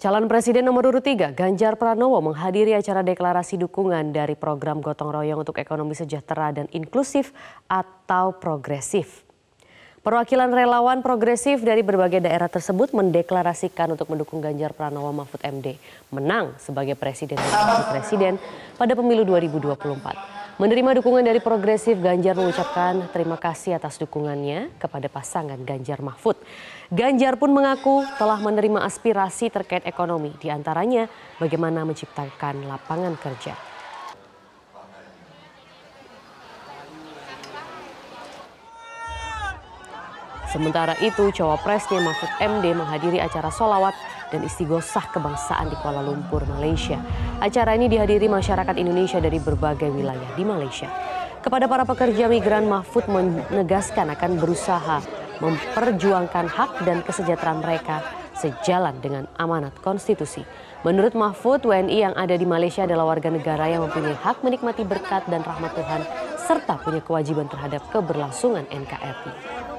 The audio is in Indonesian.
Calon Presiden nomor urut 3 Ganjar Pranowo menghadiri acara deklarasi dukungan dari program Gotong Royong untuk Ekonomi Sejahtera dan Inklusif atau Progresif. Perwakilan relawan progresif dari berbagai daerah tersebut mendeklarasikan untuk mendukung Ganjar Pranowo Mahfud MD menang sebagai presiden dan presiden pada pemilu 2024. Menerima dukungan dari progresif, Ganjar mengucapkan terima kasih atas dukungannya kepada pasangan Ganjar Mahfud. Ganjar pun mengaku telah menerima aspirasi terkait ekonomi, diantaranya bagaimana menciptakan lapangan kerja. Sementara itu, cawapresnya Mahfud MD menghadiri acara solawat dan istighosah kebangsaan di Kuala Lumpur, Malaysia. Acara ini dihadiri masyarakat Indonesia dari berbagai wilayah di Malaysia. Kepada para pekerja migran, Mahfud menegaskan akan berusaha memperjuangkan hak dan kesejahteraan mereka sejalan dengan amanat konstitusi. Menurut Mahfud, WNI yang ada di Malaysia adalah warga negara yang mempunyai hak menikmati berkat dan rahmat Tuhan serta punya kewajiban terhadap keberlangsungan NKRI.